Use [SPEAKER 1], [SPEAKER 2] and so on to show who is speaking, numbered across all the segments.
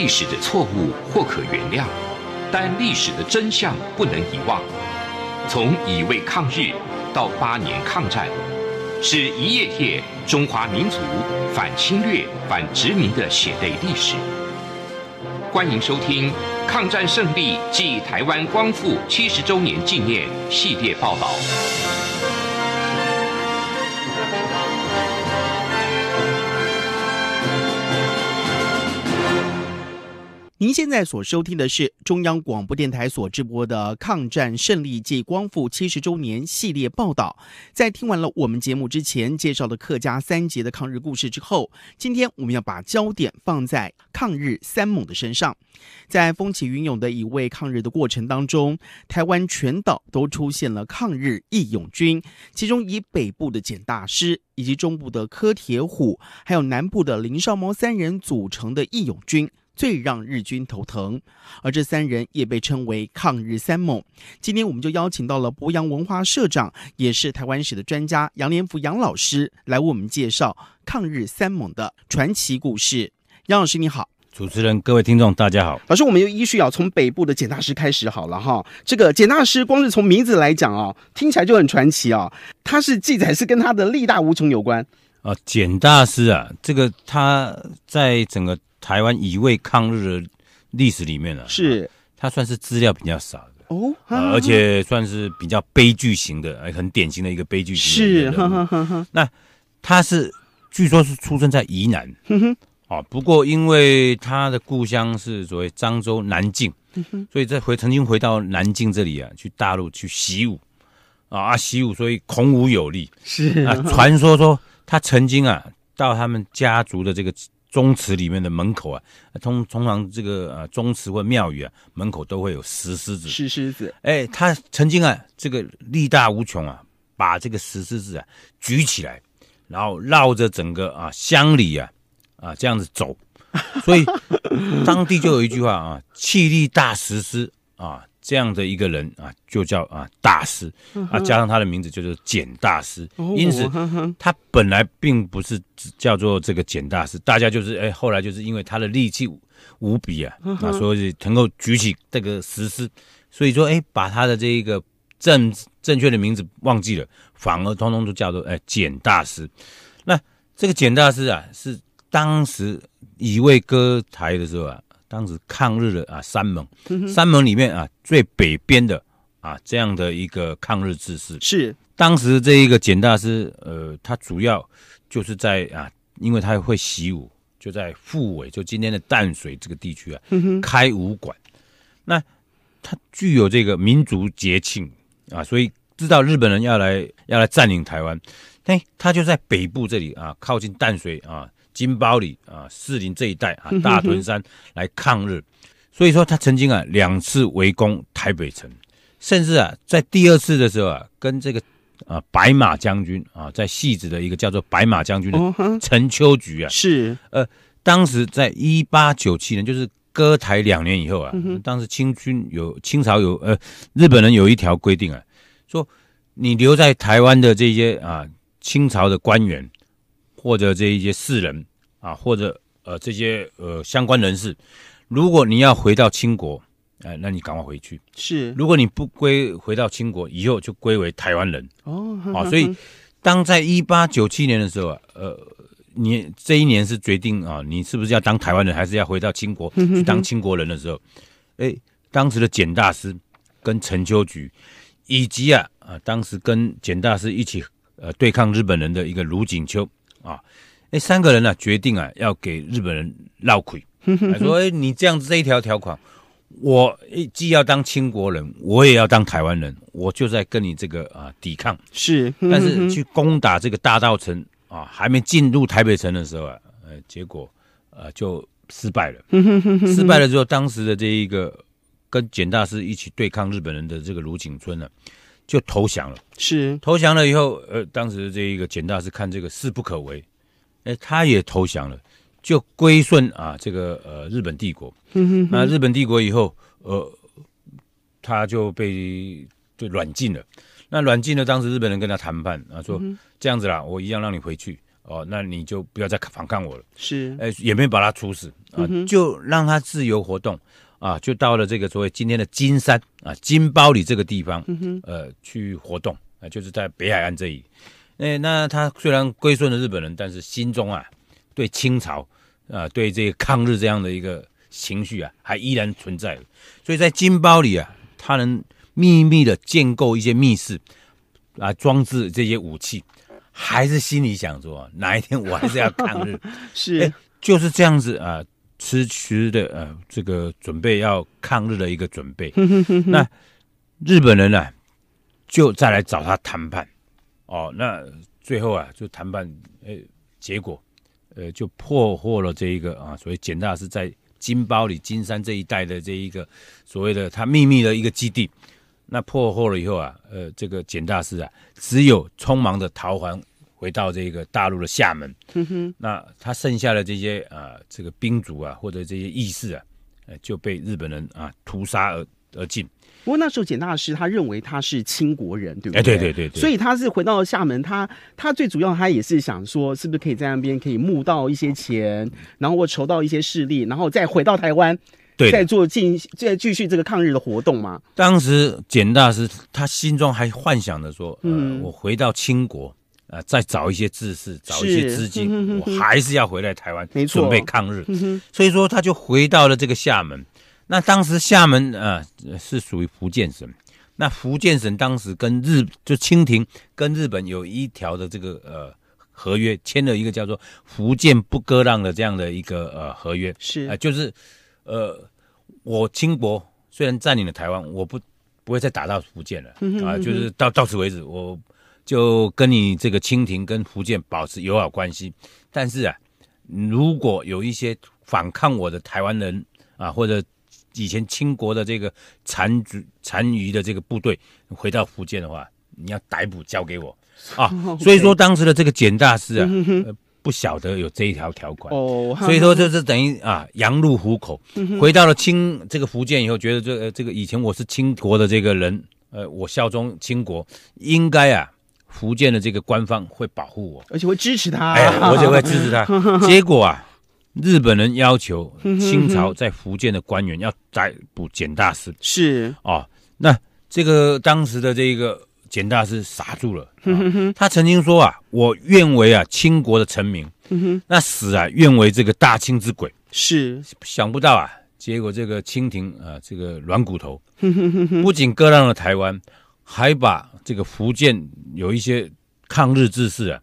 [SPEAKER 1] 历史的错误或可原谅，但历史
[SPEAKER 2] 的真相不能遗忘。从乙未抗日到八年抗战，是一页页中华民族反侵略、反殖民的血泪历史。欢迎收听《抗战胜利暨台湾光复七十周年纪念》系列报道。您现在所收听的是中央广播电台所直播的抗战胜利暨光复七十周年系列报道。在听完了我们节目之前介绍的客家三杰的抗日故事之后，今天我们要把焦点放在抗日三猛的身上。在风起云涌的一位抗日的过程当中，台湾全岛都出现了抗日义勇军，其中以北部的简大师，以及中部的柯铁虎，还有南部的林少猫三人组成的义勇军。最让日军头疼，而这三人也被称为抗日三猛。今天我们就邀请到了博洋文化社长，也是台湾史的专家杨连福杨老师来为我们介绍抗日三猛的传奇故事。杨老师你好，主
[SPEAKER 1] 持人各位听众大家
[SPEAKER 2] 好。老师，我们由一序啊，从北部的简大师开始好了哈。这个简大师光是从名字来讲啊，听起来就很传奇啊。他是记载是跟他的力大无穷有关。
[SPEAKER 1] 啊，简大师啊，这个他在整个台湾以位抗日的历史里面呢，是他算是资料比较少的哦，而且算是比较悲剧型的，哎，很典型的一个悲剧型。是，哈哈哈那他是据说是出生在沂南，啊，不过因为他的故乡是所谓漳州南靖，所以这回曾经回到南靖这里啊，去大陆去习武啊，习武所以孔武有力是啊，传说说。他曾经啊，到他们家族的这个宗祠里面的门口啊，通通常这个呃宗祠或庙宇啊，门口都会有石狮子。石狮子，哎，他曾经啊，这个力大无穷啊，把这个石狮子啊举起来，然后绕着整个啊乡里啊，啊这样子走，所以当地就有一句话啊：气力大石狮啊。这样的一个人啊，就叫啊大师啊，加上他的名字叫做简大师，因此他本来并不是叫做这个简大师，大家就是哎后来就是因为他的力气无比啊，啊所以能够举起这个石狮，所以说哎把他的这一个正正确的名字忘记了，反而通通都叫做哎简大师。那这个简大师啊，是当时以位歌台的时候啊。当时抗日的啊，三盟，三盟里面啊，最北边的啊，这样的一个抗日志士是当时这一个简大师，呃，他主要就是在啊，因为他会习武，就在富尾，就今天的淡水这个地区啊，开武馆。那他具有这个民族节庆啊，所以知道日本人要来要来占领台湾，哎，他就在北部这里啊，靠近淡水啊。金包里啊，士林这一带啊，大屯山来抗日，所以说他曾经啊两次围攻台北城，甚至啊在第二次的时候啊，跟这个啊白马将军啊，在戏子的一个叫做白马将军的陈秋菊啊，是呃，当时在一八九七年，就是割台两年以后啊，当时清军有清朝有呃日本人有一条规定啊，说你留在台湾的这些啊清朝的官员或者这一些士人。啊，或者呃，这些呃相关人士，如果你要回到清国，哎，那你赶快回去。是，如果你不归回到清国，以后就归为台湾人。
[SPEAKER 2] 哦，好。啊，所以
[SPEAKER 1] 当在一八九七年的时候啊，呃，你这一年是决定啊，你是不是要当台湾人，还是要回到清国去当清国人的时候，哎，当时的简大师跟陈秋菊，以及啊啊，当时跟简大师一起呃对抗日本人的一个卢锦秋啊。那三个人呢，决定啊，要给日本人闹鬼。说，哎，你这样子这一条条款，我一既要当清国人，我也要当台湾人，我就在跟你这个啊抵抗。是，但是去攻打这个大道城啊，还没进入台北城的时候啊，呃，结果，呃，就失败了。失败了之后，当时的这一个跟简大师一起对抗日本人的这个卢景春呢，就投降了。是，投降了以后，呃，当时这一个简大师看这个势不可为。哎，他也投降了，就归顺啊，这个呃日本帝国。那日本帝国以后，呃，他就被就软禁了。那软禁了，当时日本人跟他谈判，啊，说这样子啦，我一样让你回去哦，那你就不要再反抗我了。是。哎，也没把他处死啊，就让他自由活动啊，就到了这个所谓今天的金山啊金包里这个地方，呃，去活动啊，就是在北海岸这里。哎，那他虽然归顺了日本人，但是心中啊，对清朝啊，对这个抗日这样的一个情绪啊，还依然存在。所以在金包里啊，他能秘密的建构一些密室，啊，装置这些武器，还是心里想着哪一天我还是要抗日。是，就是这样子啊，持续的呃，这个准备要抗日的一个准备。那日本人呢，就再来找他谈判。哦，那最后啊，就谈判，呃，结果，呃，就破获了这一个啊，所以简大师在金包里金山这一带的这一个所谓的他秘密的一个基地，那破获了以后啊，呃，这个简大师啊，只有匆忙的逃还回到这个大陆的厦门，那他剩下的这些啊，这个
[SPEAKER 2] 兵卒啊，或者这些义士啊，呃，就被日本人啊屠杀而而尽。不过那时候简大师他认为他是清国人，对不对？哎，对对对对。所以他是回到厦门，他他最主要他也是想说，是不是可以在那边可以募到一些钱，然后或筹到一些势力，然后再回到台湾，对，再做进再继续这个抗日的活动嘛。
[SPEAKER 1] 当时简大师他心中还幻想着说，嗯，我回到清国，呃，再找一些志士，找一些资金，我还是要回来台湾，准备抗日。所以说他就回到了这个厦门。那当时厦门啊是属于福建省，那福建省当时跟日就清廷跟日本有一条的这个呃合约签了一个叫做福建不割让的这样的一个呃合约是啊就是，呃我清国虽然占领了台湾，我不不会再打到福建了啊，就是到到此为止，我就跟你这个清廷跟福建保持友好关系，但是啊如果有一些反抗我的台湾人啊或者以前清国的这个残余、残余的这个部队回到福建的话，你要逮捕交给我 啊！所以说当时的这个简大师啊，不晓得有这一条条款，哦，所以说这是等于啊羊入虎口。回到了清这个福建以后，觉得这这个以前我是清国的这个人，呃，我效忠清国，应该啊福建的这个官方会保护我，
[SPEAKER 2] 而且会支持他，哎，而且会支持他。结
[SPEAKER 1] 果啊。日本人要求清朝在福建的官员要逮捕简大师，是哦，那这个当时的这个简大师傻住了。他曾经说啊：“我愿为啊清国的臣民。”那死啊愿为这个大清之鬼。是想不到啊，结果这个清廷啊，这个软骨头，不仅割让了台湾，还把这个福建有一些抗日志士啊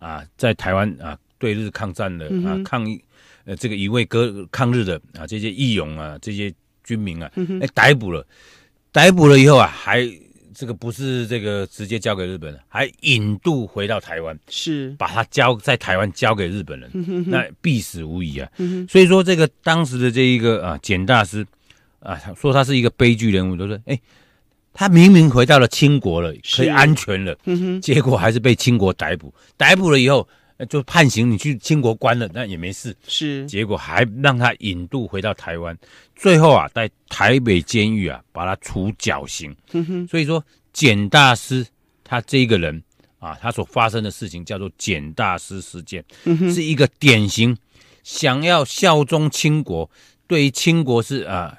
[SPEAKER 1] 啊，在台湾啊对日抗战的啊抗议。呃，这个一位哥抗日的啊，这些义勇啊，这些军民啊，哎，逮捕了，逮捕了以后啊，还这个不是这个直接交给日本人，还引渡回到台湾，是把他交在台湾交给日本人，那必死无疑啊。所以说，这个当时的这一个啊，简大师啊，说他是一个悲剧人物，都说哎，他明明回到了清国了，可以安全了，结果还是被清国逮捕，逮捕了以后。就判刑，你去清国关了，那也没事。是，结果还让他引渡回到台湾，最后啊，在台北监狱啊，把他处绞刑。所以说，简大师他这个人啊，他所发生的事情叫做简大师事件，是一个典型想要效忠清国，对于清国是啊，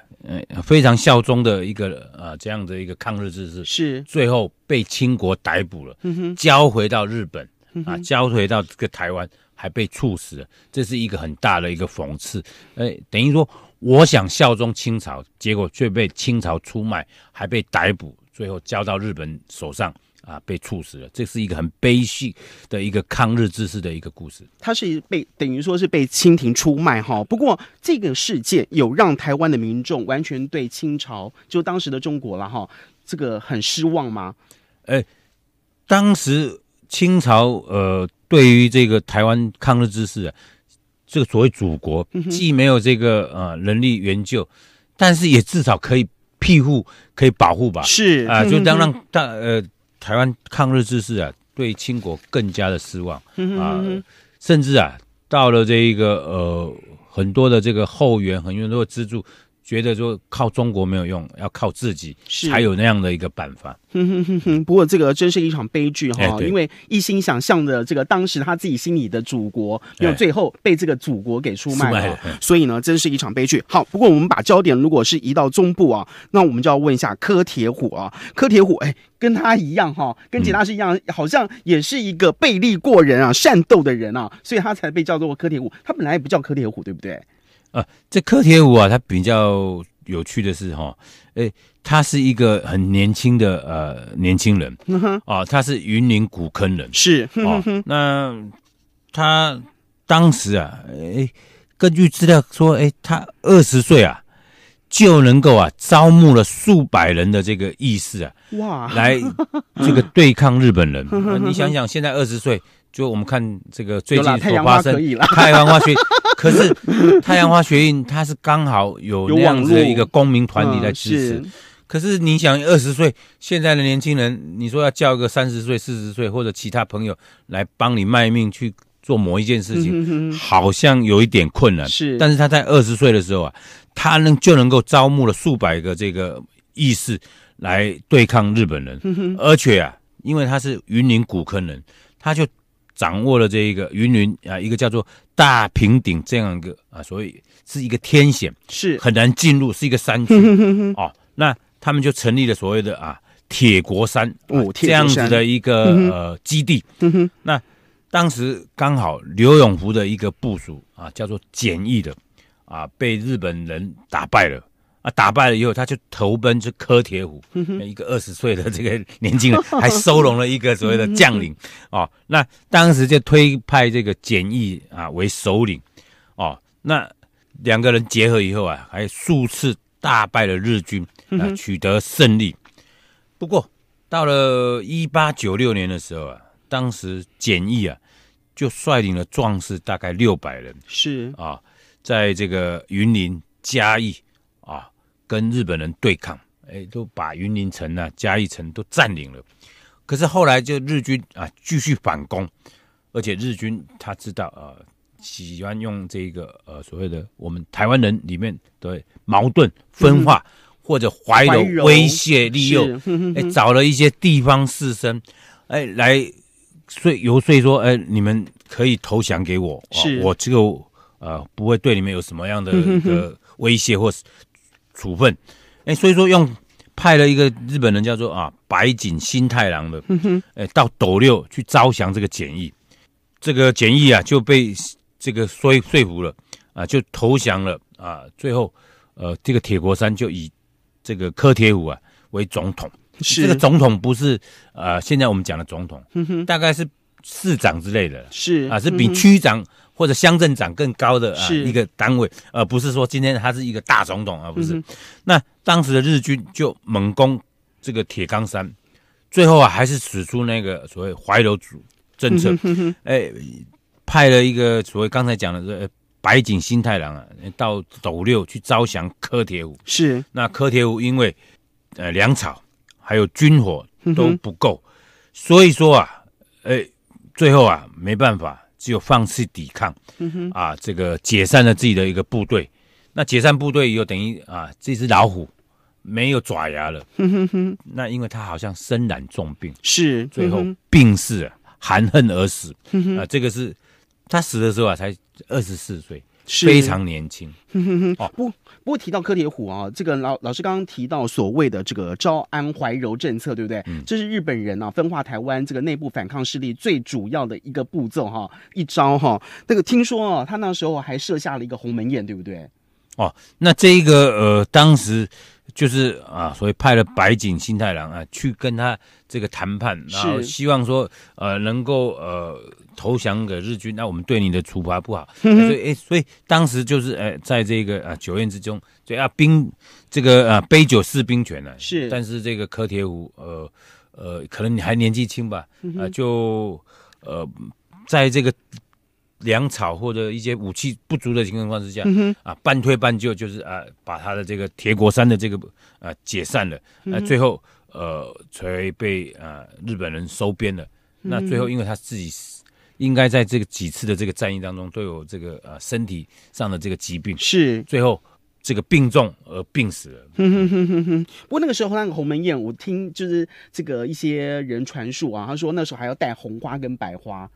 [SPEAKER 1] 非常效忠的一个啊这样的一个抗日志士。是，最后被清国逮捕了，交回到日本。啊，交回到这个台湾，还被处死，了，这是一个很大的一个讽刺。哎，等于说，我想效忠清朝，结果却被清朝出卖，还被逮捕，最后交到日本手上，啊，被处死了。这是一个很悲剧的一个抗日志士的一个故事。
[SPEAKER 2] 他是被等于说是被清廷出卖哈。不过这个事件有让台湾的民众完全对清朝就当时的中国了哈，这个很失望吗？
[SPEAKER 1] 哎，当时。清朝呃，对于这个台湾抗日志士啊，这个所谓祖国，既没有这个呃能力援救，但是也至少可以庇护，可以保护吧？是啊，就当让大呃台湾抗日志士啊，对清国更加的失望啊，甚至啊，到了这一个呃很多的这个后援，很多资助。觉得说靠中国没有用，要靠自己才有那样的一个办法。
[SPEAKER 2] 不过这个真是一场悲剧哈，因为一心想向着这个当时他自己心里的祖国，最后被这个祖国给出卖了，所以呢，真是一场悲剧。好，不过我们把焦点如果是移到中部啊，那我们就要问一下柯铁虎啊，柯铁虎，哎，跟他一样哈，跟吉大师一样，好像也是一个背力过人啊、善斗的人啊，所以他才被叫做柯铁虎，他本来也不叫柯铁虎，对不对？
[SPEAKER 1] 呃，这柯铁武啊，他比较有趣的是哈，哎，他是一个很年轻的呃年轻人，啊，他是云林古坑人，是，那他当时啊，哎，根据资料说，哎，他二十岁啊，就能够啊招募了数百人的这个义士啊，
[SPEAKER 2] 哇，来
[SPEAKER 1] 这个对抗日本人，你想想，现在二十岁。就我们看这个最近所发生 太阳花学，可是太阳花学运，它是刚好有样子的一个公民团体来支持。可是你想，二十岁现在的年轻人，你说要叫一个三十岁、四十岁或者其他朋友来帮你卖命去做某一件事情，好像有一点困难。是，但是他在二十岁的时候啊，他能就能够招募了数百个这个意识来对抗日本人，而且啊，因为他是云林古坑人，他就。掌握了这一个云云啊，一个叫做大平顶这样一个啊，所以是一个天险，是很难进入，是一个山区 哦。那他们就成立了所谓的啊铁国山这样子的一个呃基地。那当时刚好刘永福的一个部署啊，叫做简易的啊，被日本人打败了。啊，打败了以后，他就投奔这柯铁虎，一个二十岁的这个年轻人，还收容了一个所谓的将领，哦，那当时就推派这个简义啊为首领，哦，那两个人结合以后啊，还数次大败了日军啊，取得胜利。不过到了一八九六年的时候啊，当时简易啊就率领了壮士大概六百人，是啊，在这个云林嘉义。跟日本人对抗，哎，都把云林城呢、嘉义城都占领了。可是后来就日军啊继续反攻，而且日军他知道呃，喜欢用这个呃所谓的我们台湾人里面的矛盾分化，或者怀柔威胁利诱，哎，找了一些地方士绅，哎，来说游说说，哎，你们可以投降给我，我这个呃不会对你们有什么样的呃威胁或是。处分，哎，所以说用派了一个日本人叫做啊白井新太郎的，哎，到斗六去招降这个简易，这个简易啊就被这个说说服了啊，就投降了啊。最后，呃，这个铁国山就以这个柯铁武啊为总统，是这个总统不是呃现在我们讲的总统，大概是市长之类的，是啊，是比区长。或者乡镇长更高的啊一个单位，而不是说今天他是一个大总统啊，不是。那当时的日军就猛攻这个铁钢山，最后啊还是使出那个所谓怀柔主政策，哎，派了一个所谓刚才讲的这白井新太郎啊，到斗六去招降柯铁武。是。那柯铁武因为呃粮草还有军火都不够，所以说啊，哎，最后啊没办法。只有放弃抵抗，啊，这个解散了自己的一个部队。那解散部队以后，等于啊，这只老虎没有爪牙了。那因为他好像身染重病，是最后病逝，含恨而死。啊，这个是他死的时候啊，才二十四岁。非常年轻
[SPEAKER 2] 哦，不，不过提到柯铁虎啊，这个老老师刚刚提到所谓的这个招安怀柔政策，对不对？嗯，这是日本人啊分化台湾这个内部反抗势力最主要的一个步骤哈，一招哈。那个听说啊，他那时候还设下了一个鸿门宴，对不对？
[SPEAKER 1] 哦，那这一个呃，当时。就是啊，所以派了白井新太郎啊去跟他这个谈判，然后希望说呃能够呃投降给日军，那我们对你的处罚不好。所以所以当时就是呃在这个啊酒宴之中，所以啊兵这个啊杯酒释兵权呢是，但是这个柯铁虎呃呃可能你还年纪轻吧，啊就呃在这个。粮草或者一些武器不足的情况之下，啊，半推半就，就是啊，把他的这个铁国山的这个啊解散了，啊，最后呃，才被啊日本人收编了。那最后，因为他自己应该在这个几次的这个战役当中都有这个啊身体上的这个疾病，是最后这个病重而病死了。
[SPEAKER 2] 不过那个时候那个鸿门宴，我听就是这个一些人传述啊，他说那时候还要带红花跟白花。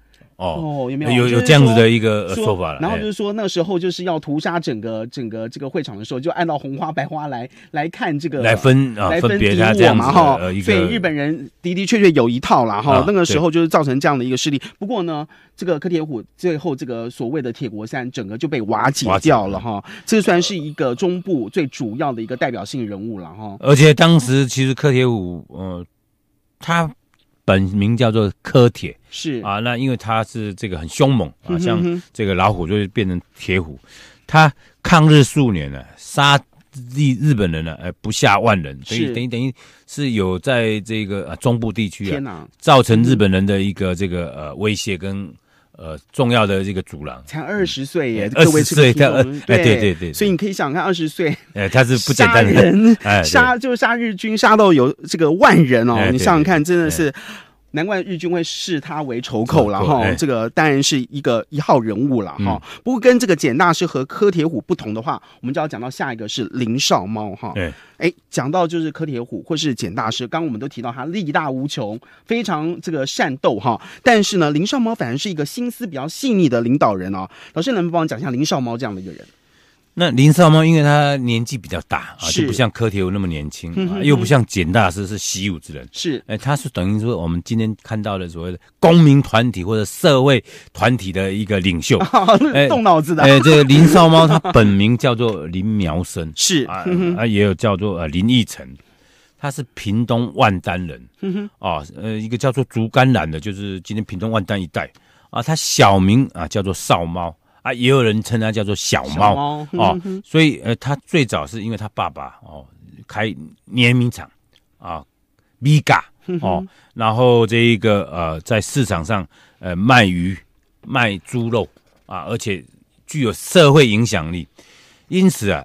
[SPEAKER 2] 哦，有没有有有这样子的一个说法了？然后就是说那时候就是要屠杀整个整个这个会场的时候，就按照红花白花来来看这个来分啊，来分敌我嘛哈。所以日本人的的确确有一套了哈。那个时候就是造成这样的一个势力。不过呢，这个柯铁虎最后这个所谓的铁国山整个就被瓦解掉了哈。这算是一个中部最主要的一个代表性人物了哈。而且
[SPEAKER 1] 当时其实柯铁虎呃，他。本名叫做柯铁，是啊，那因为他是这个很凶猛啊，像这个老虎就会变成铁虎。他抗日数年呢，杀日日本人呢，呃，不下万人，所以等于等于是有在这个啊中部地区啊，造成日本人的一个这个呃威胁跟。呃，重要的这个主狼，
[SPEAKER 2] 才二十岁耶，二十岁对呃，对对对，所以你可以想看，二十岁，哎，他是不简单的人，杀就杀日军，杀到有这个万人哦，你想想看，真的是。难怪日军会视他为仇寇了哈，这个当然是一个一号人物了哈。不过跟这个简大师和柯铁虎不同的话，我们就要讲到下一个是林少猫哈。对，哎，讲到就是柯铁虎或是简大师，刚我们都提到他力大无穷，非常这个善斗哈。但是呢，林少猫反而是一个心思比较细腻的领导人哦。老师，能不能帮我讲一下林少猫这样的一个人？
[SPEAKER 1] 那林少猫，因为他年纪比较大啊，就不像柯铁武那么年轻啊，又不像简大师是习武之人，是，哎，他是等于说我们今天看到的所谓的公民团体或者社会团体的一个领袖，哎，动脑子的，哎，这个林少猫，他本名叫做林苗生，是，啊，也有叫做呃林义成，他是屏东万丹人，啊，呃，一个叫做竹竿缆的，就是今天屏东万丹一带啊，他小名啊叫做少猫。啊，也有人称它叫做小猫哦，所以呃，他最早是因为他爸爸哦开碾米厂啊，Vega 哦，然后这一个呃在市场上呃卖鱼、卖猪肉啊，而且具有社会影响力，因此啊，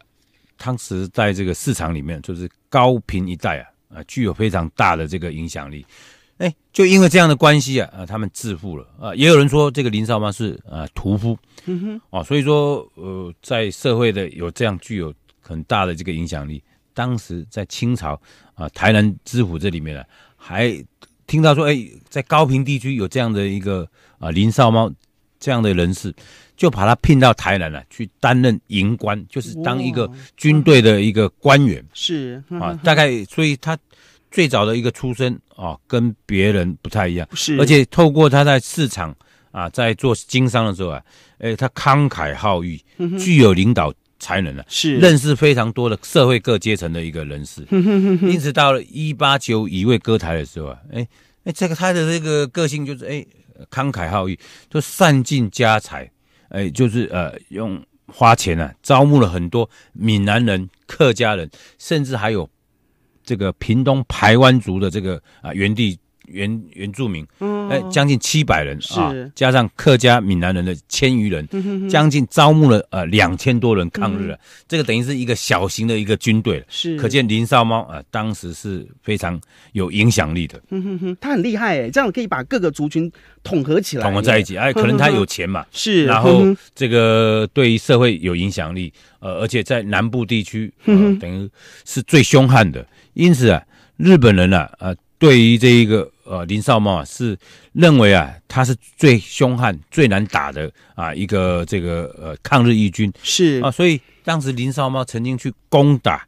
[SPEAKER 1] 当时在这个市场里面就是高频一代啊啊，具有非常大的这个影响力。哎，就因为这样的关系啊，啊，他们致富了啊。也有人说这个林少猫是啊屠夫，嗯哼，啊，所以说呃，在社会的有这样具有很大的这个影响力。当时在清朝啊，台南知府这里面呢，还听到说，哎，在高平地区有这样的一个啊林少猫这样的人士，就把他聘到台南了，去担任营官，就是当一个军队的一个官员。
[SPEAKER 2] 是啊，大概
[SPEAKER 1] 所以他。最早的一个出身啊，跟别人不太一样，是。而且透过他在市场啊，在做经商的时候啊，哎，他慷慨好义，具有领导才能啊，是。认识非常多的社会各阶层的一个人士，因此到了一八九一位歌台的时候啊，哎，哎，这个他的这个个性就是哎慷慨好义，就散尽家财，哎，就是呃用花钱啊招募了很多闽南人、客家人，甚至还有。这个屏东排湾族的这个啊原地原原住民，哎，将近七百人啊，加上客家闽南人的千余人，将近招募了呃两千多人抗日了。这个等于是一个小型的一个军队，是可见林少猫啊，当时是非常有影响力的。
[SPEAKER 2] 他很厉害哎，这样可以把各个族群统合起来，统合在一起。哎，可能他有
[SPEAKER 1] 钱嘛，是，然后这个对于社会有影响力，呃，而且在南部地区，嗯，等于是最凶悍的。因此啊，日本人啊，呃，对于这一个呃林少茂啊，是认为啊，他是最凶悍、最难打的啊一个这个呃抗日义军是啊，所以当时林少茂曾经去攻打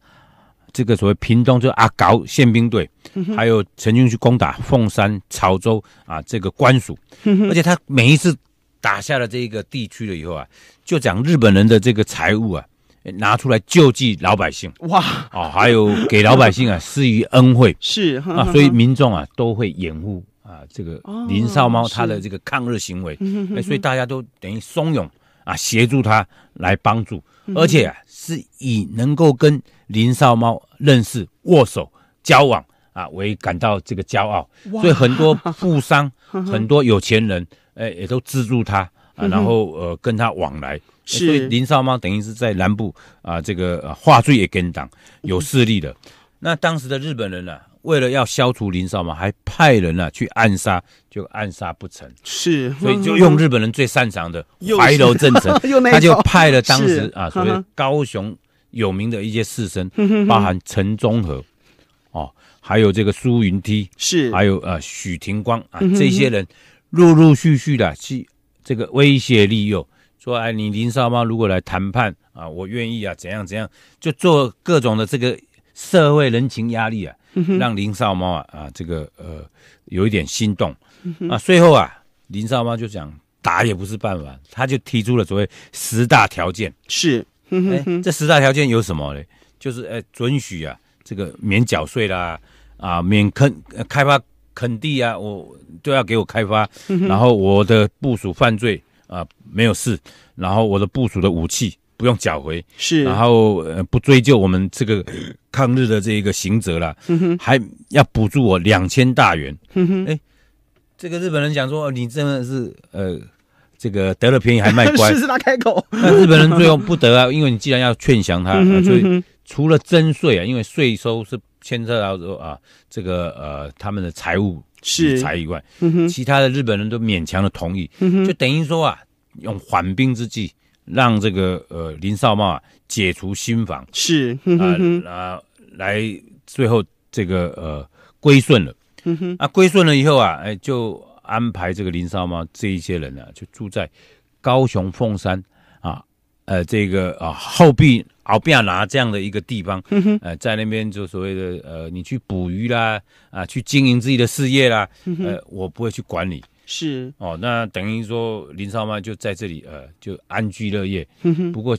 [SPEAKER 1] 这个所谓屏东就阿高宪兵队，还有曾经去攻打凤山、潮州啊这个官署，而且他每一次打下了这一个地区了以后啊，就讲日本人的这个财物啊。拿出来救济老百姓，哇，哦，还有给老百姓啊 施予恩惠，是
[SPEAKER 2] 啊，所以民
[SPEAKER 1] 众啊都会掩护啊这个林少猫他的这个抗日行为，哎，所以大家都等于怂恿啊协助他来帮助，而且是以能够跟林少猫认识握手交往啊为感到这个骄傲，所以很多富商 很多有钱人哎也都资助他。然后呃，跟他往来，是林少猫等于是在南部啊，这个啊，话剧也跟党有势力的。那当时的日本人呢，为了要消除林少猫，还派人呢去暗杀，就暗杀不成，是所以就用日本人最擅长的怀柔政策，他就派了当时啊，所谓高雄有名的一些士绅，包含陈忠和哦，还有这个苏云梯，是还有呃许廷光啊，这些人陆陆续续的去。这个威胁利诱，说哎，你林少猫如果来谈判啊，我愿意啊，怎样怎样，就做各种的这个社会人情压力啊，让林少猫啊啊这个呃有一点心动啊。最后啊，林少猫就讲打也不是办法，他就提出了所谓十大条件。是，这十大条件有什么呢？就是哎，准许啊，这个免缴税啦，啊，免坑开发。垦地啊，我都要给我开发，然后我的部署犯罪啊没有事，然后我的部署的武器不用缴回，是，然后呃不追究我们这个抗日的这一个行责了，还要补助我两千大元。哎，这个日本人讲说你真的是呃这个得了便宜还卖乖，狮子开口。日本人最后不得啊，因为你既然要劝降他，所以除了征税啊，因为税收是。牵涉到说啊，这个呃，他们的财务是财以外，其他的日本人都勉强的同意，就等于说啊，用缓兵之计，让这个呃林少茂啊解除心防，是啊啊，来最后这个呃归顺了，啊归顺了以后啊，哎就安排这个林少茂这一些人呢，就住在高雄凤山。呃，这个啊，后壁、比亚拿这样的一个地方，呃，在那边就所谓的呃，你去捕鱼啦，啊，去经营自己的事业啦，呃，我不会去管你，是哦，那等于说林少曼就在这里，呃，就安居乐业，不过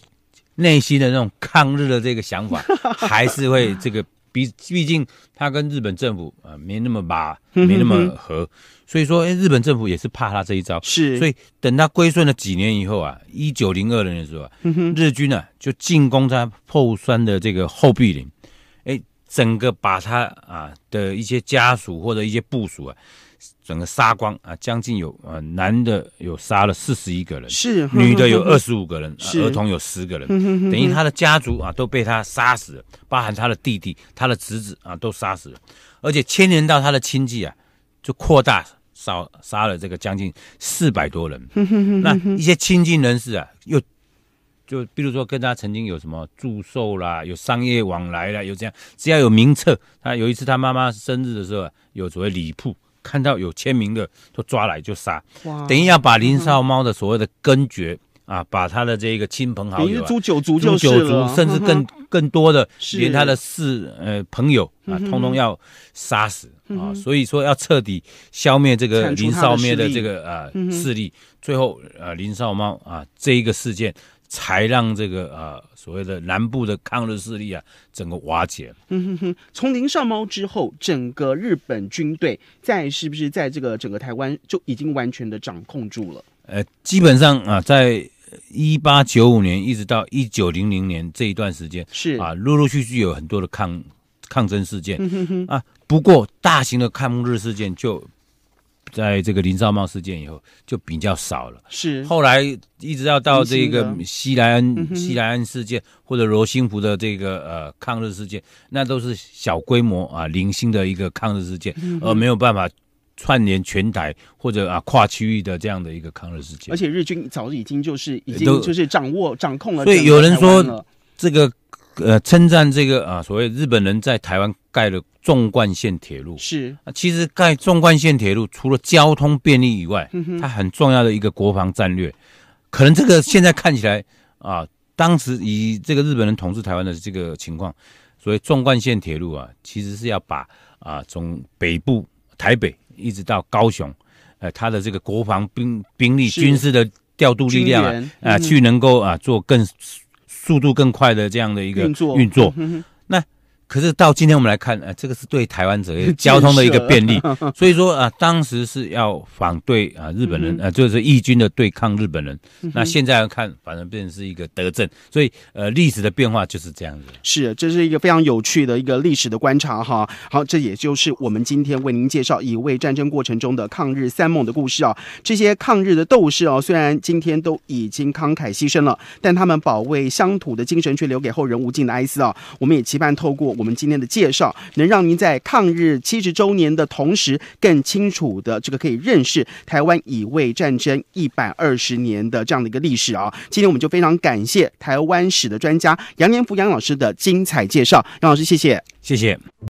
[SPEAKER 1] 内心的那种抗日的这个想法 还是会这个。毕毕竟他跟日本政府啊没那么把没那么和，所以说日本政府也是怕他这一招，是所以等他归顺了几年以后啊，一九零二年的时候，啊，日军呢就进攻他后山的这个后壁岭，哎整个把他啊的一些家属或者一些部署啊。整个杀光啊，将近有呃男的有杀了四十一个人，是女的有二十五个人，啊、儿童有十个人，等于他的家族啊都被他杀死了，包含他的弟弟、他的侄子啊都杀死了，而且牵连到他的亲戚啊，就扩大杀杀了这个将近四百多人。那一些亲近人士啊，又就比如说跟他曾经有什么祝寿啦，有商业往来啦，有这样只要有名册，他有一次他妈妈生日的时候啊，有所谓礼铺。看到有签名的都抓来就杀，等于要把林少猫的所谓的根绝啊，把他的这个亲朋好友，诛九族就是，甚至更更多的，连他的四呃朋友啊，通通要杀死啊，所以说要彻底消灭这个林少灭的这个呃势力，最后呃林少猫啊这一个事件。才让这个呃所谓的南部的抗日势力啊，整个瓦解。
[SPEAKER 2] 从林少猫之后，整个日本军队在是不是在这个整个台湾就已经完全的掌控住了？
[SPEAKER 1] 呃，基本上啊，在一八九五年一直到一九零零年这一段时间，是啊，陆陆续续有很多的抗抗争事件啊，不过大型的抗日事件就。在这个林兆茂事件以后，就比较少了。是后来一直要到这个西莱兰西莱恩事件或者罗新福的这个呃抗日事件，那都是小规模啊零星的一个抗日事件，而没有办法串联全台或者啊跨区域的这样的一个
[SPEAKER 2] 抗日事件。而且日军早已经就是已经就是掌握掌控了。所以有人说
[SPEAKER 1] 这个呃称赞这个啊所谓日本人在台湾盖了纵贯线铁路是，其实盖纵贯线铁路除了交通便利以外，它很重要的一个国防战略。可能这个现在看起来啊，当时以这个日本人统治台湾的这个情况，所以纵贯线铁路啊，其实是要把啊，从北部台北一直到高雄，呃，它的这个国防兵兵力、军事的调度力量啊，去能够啊，做更速度更快的这样的一个运作。可是到今天我们来看，呃，这个是对台湾者 交通的一个便利，所以说啊，当时是要反对啊日本人，呃，就是义军的对抗日本人。那现在看，反正变成是一个德政，所以呃，历史的变化就是这样子。
[SPEAKER 2] 是，这是一个非常有趣的一个历史的观察哈。好，这也就是我们今天为您介绍一位战争过程中的抗日三猛的故事啊。这些抗日的斗士啊，虽然今天都已经慷慨牺牲了，但他们保卫乡土的精神却留给后人无尽的哀思啊。我们也期盼透过。我们今天的介绍能让您在抗日七十周年的同时，更清楚的这个可以认识台湾以卫战争一百二十年的这样的一个历史啊。今天我们就非常感谢台湾史的专家杨连福杨老师的精彩介绍，杨老师谢谢，
[SPEAKER 1] 谢谢。